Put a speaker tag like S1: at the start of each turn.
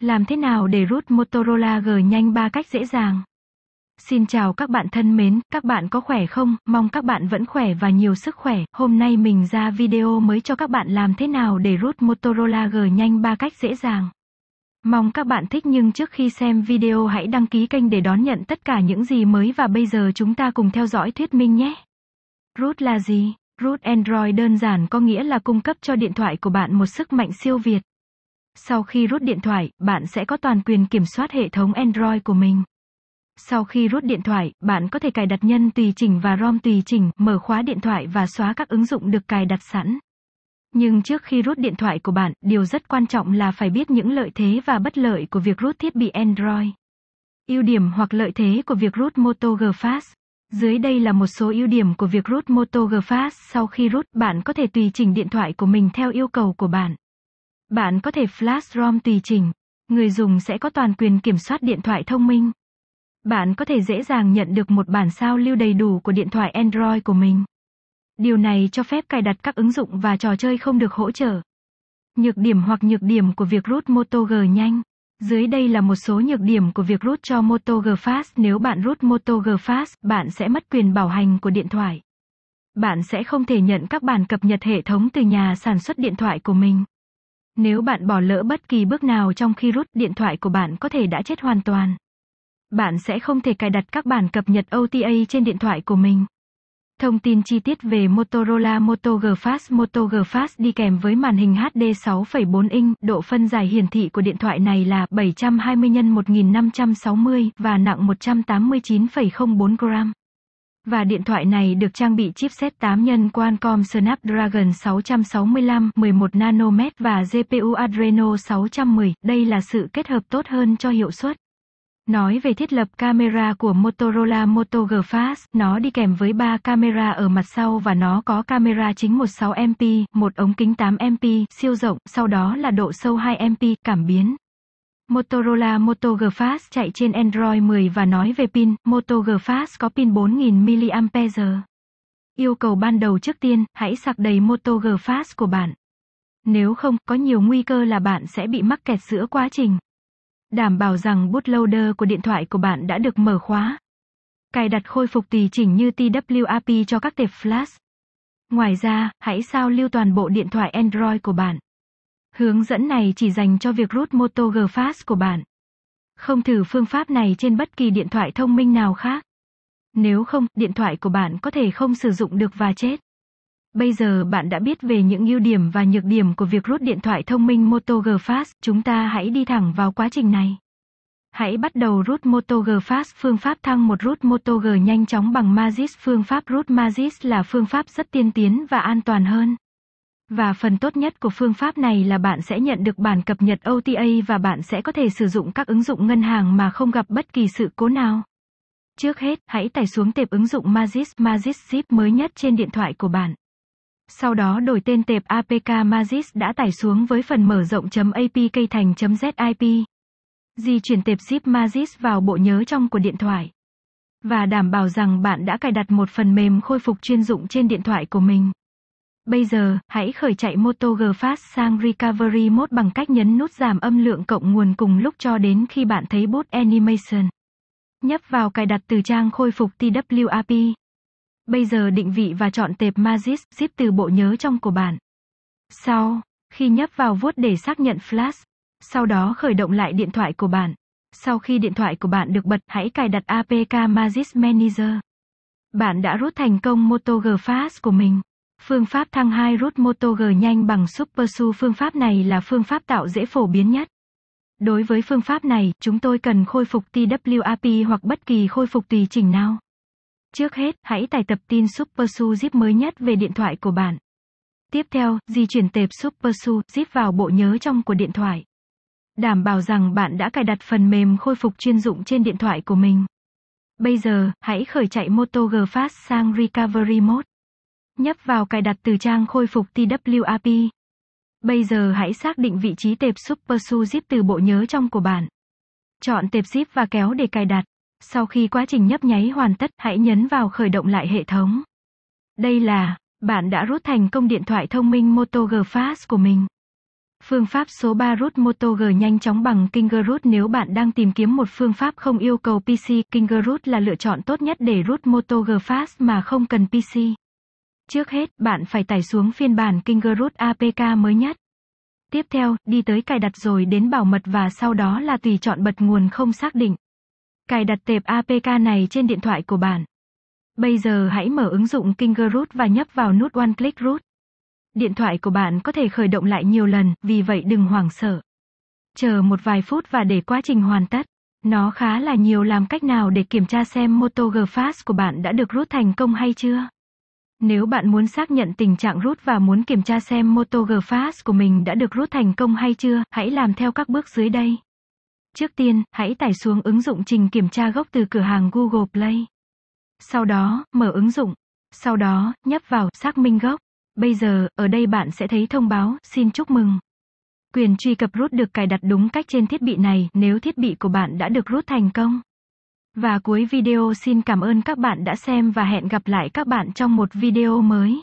S1: Làm thế nào để rút Motorola G nhanh ba cách dễ dàng? Xin chào các bạn thân mến, các bạn có khỏe không? Mong các bạn vẫn khỏe và nhiều sức khỏe. Hôm nay mình ra video mới cho các bạn làm thế nào để rút Motorola G nhanh ba cách dễ dàng. Mong các bạn thích nhưng trước khi xem video hãy đăng ký kênh để đón nhận tất cả những gì mới và bây giờ chúng ta cùng theo dõi thuyết minh nhé. Root là gì? Root Android đơn giản có nghĩa là cung cấp cho điện thoại của bạn một sức mạnh siêu việt. Sau khi rút điện thoại, bạn sẽ có toàn quyền kiểm soát hệ thống Android của mình. Sau khi rút điện thoại, bạn có thể cài đặt nhân tùy chỉnh và ROM tùy chỉnh, mở khóa điện thoại và xóa các ứng dụng được cài đặt sẵn. Nhưng trước khi rút điện thoại của bạn, điều rất quan trọng là phải biết những lợi thế và bất lợi của việc rút thiết bị Android. Ưu điểm hoặc lợi thế của việc rút Moto G Fast. Dưới đây là một số ưu điểm của việc rút Moto G Fast. Sau khi rút, bạn có thể tùy chỉnh điện thoại của mình theo yêu cầu của bạn. Bạn có thể flash ROM tùy chỉnh. Người dùng sẽ có toàn quyền kiểm soát điện thoại thông minh. Bạn có thể dễ dàng nhận được một bản sao lưu đầy đủ của điện thoại Android của mình. Điều này cho phép cài đặt các ứng dụng và trò chơi không được hỗ trợ. Nhược điểm hoặc nhược điểm của việc root Moto G nhanh. Dưới đây là một số nhược điểm của việc root cho Moto G Fast. Nếu bạn root Moto G Fast, bạn sẽ mất quyền bảo hành của điện thoại. Bạn sẽ không thể nhận các bản cập nhật hệ thống từ nhà sản xuất điện thoại của mình. Nếu bạn bỏ lỡ bất kỳ bước nào trong khi rút điện thoại của bạn có thể đã chết hoàn toàn. Bạn sẽ không thể cài đặt các bản cập nhật OTA trên điện thoại của mình. Thông tin chi tiết về Motorola Moto G Fast Moto G Fast đi kèm với màn hình HD 6.4 inch, độ phân giải hiển thị của điện thoại này là 720 x 1560 và nặng 189,04 gram và điện thoại này được trang bị chipset 8 nhân Qualcomm Snapdragon 665 11 nanomet và GPU Adreno 610. Đây là sự kết hợp tốt hơn cho hiệu suất. Nói về thiết lập camera của Motorola Moto G Fast, nó đi kèm với 3 camera ở mặt sau và nó có camera chính 16MP, một ống kính 8MP, siêu rộng, sau đó là độ sâu 2MP, cảm biến, Motorola Moto G Fast chạy trên Android 10 và nói về pin, Moto G Fast có pin 4000 mAh. Yêu cầu ban đầu trước tiên, hãy sạc đầy Moto G Fast của bạn. Nếu không, có nhiều nguy cơ là bạn sẽ bị mắc kẹt giữa quá trình. Đảm bảo rằng bootloader của điện thoại của bạn đã được mở khóa. Cài đặt khôi phục tùy chỉnh như TWAP cho các tệp flash. Ngoài ra, hãy sao lưu toàn bộ điện thoại Android của bạn. Hướng dẫn này chỉ dành cho việc rút Moto G Fast của bạn. Không thử phương pháp này trên bất kỳ điện thoại thông minh nào khác. Nếu không, điện thoại của bạn có thể không sử dụng được và chết. Bây giờ bạn đã biết về những ưu điểm và nhược điểm của việc rút điện thoại thông minh Moto G Fast, chúng ta hãy đi thẳng vào quá trình này. Hãy bắt đầu rút Moto G Fast phương pháp thăng một rút Moto G nhanh chóng bằng Magis phương pháp rút Magis là phương pháp rất tiên tiến và an toàn hơn. Và phần tốt nhất của phương pháp này là bạn sẽ nhận được bản cập nhật OTA và bạn sẽ có thể sử dụng các ứng dụng ngân hàng mà không gặp bất kỳ sự cố nào. Trước hết, hãy tải xuống tệp ứng dụng Magis Magis Zip mới nhất trên điện thoại của bạn. Sau đó đổi tên tệp APK Magis đã tải xuống với phần mở rộng.apk thành.zip. Di chuyển tệp Zip Magis vào bộ nhớ trong của điện thoại. Và đảm bảo rằng bạn đã cài đặt một phần mềm khôi phục chuyên dụng trên điện thoại của mình. Bây giờ, hãy khởi chạy Moto G Fast sang Recovery Mode bằng cách nhấn nút giảm âm lượng cộng nguồn cùng lúc cho đến khi bạn thấy bút animation. Nhấp vào cài đặt từ trang khôi phục TWAP. Bây giờ định vị và chọn tệp Magis zip từ bộ nhớ trong của bạn. Sau, khi nhấp vào vuốt để xác nhận flash, sau đó khởi động lại điện thoại của bạn. Sau khi điện thoại của bạn được bật, hãy cài đặt APK Magis Manager. Bạn đã rút thành công Moto G Fast của mình. Phương pháp thăng 2 rút Moto G nhanh bằng Super Su phương pháp này là phương pháp tạo dễ phổ biến nhất. Đối với phương pháp này, chúng tôi cần khôi phục TWAP hoặc bất kỳ khôi phục tùy chỉnh nào. Trước hết, hãy tải tập tin Super Su zip mới nhất về điện thoại của bạn. Tiếp theo, di chuyển tệp Super Su zip vào bộ nhớ trong của điện thoại. Đảm bảo rằng bạn đã cài đặt phần mềm khôi phục chuyên dụng trên điện thoại của mình. Bây giờ, hãy khởi chạy Moto G Fast sang Recovery Mode nhấp vào cài đặt từ trang khôi phục TWAP. Bây giờ hãy xác định vị trí tệp Super Su zip từ bộ nhớ trong của bạn. Chọn tệp zip và kéo để cài đặt. Sau khi quá trình nhấp nháy hoàn tất, hãy nhấn vào khởi động lại hệ thống. Đây là, bạn đã rút thành công điện thoại thông minh Moto G Fast của mình. Phương pháp số 3 rút Moto G nhanh chóng bằng KingRoot nếu bạn đang tìm kiếm một phương pháp không yêu cầu PC, KingRoot là lựa chọn tốt nhất để rút Moto G Fast mà không cần PC. Trước hết, bạn phải tải xuống phiên bản Kingroot APK mới nhất. Tiếp theo, đi tới cài đặt rồi đến bảo mật và sau đó là tùy chọn bật nguồn không xác định. Cài đặt tệp APK này trên điện thoại của bạn. Bây giờ hãy mở ứng dụng Kingroot và nhấp vào nút One Click Root. Điện thoại của bạn có thể khởi động lại nhiều lần, vì vậy đừng hoảng sợ. Chờ một vài phút và để quá trình hoàn tất. Nó khá là nhiều làm cách nào để kiểm tra xem Moto g GFast của bạn đã được rút thành công hay chưa. Nếu bạn muốn xác nhận tình trạng rút và muốn kiểm tra xem MotoG Fast của mình đã được rút thành công hay chưa, hãy làm theo các bước dưới đây. Trước tiên, hãy tải xuống ứng dụng trình kiểm tra gốc từ cửa hàng Google Play. Sau đó, mở ứng dụng. Sau đó, nhấp vào xác minh gốc. Bây giờ, ở đây bạn sẽ thấy thông báo xin chúc mừng. Quyền truy cập rút được cài đặt đúng cách trên thiết bị này nếu thiết bị của bạn đã được rút thành công. Và cuối video xin cảm ơn các bạn đã xem và hẹn gặp lại các bạn trong một video mới.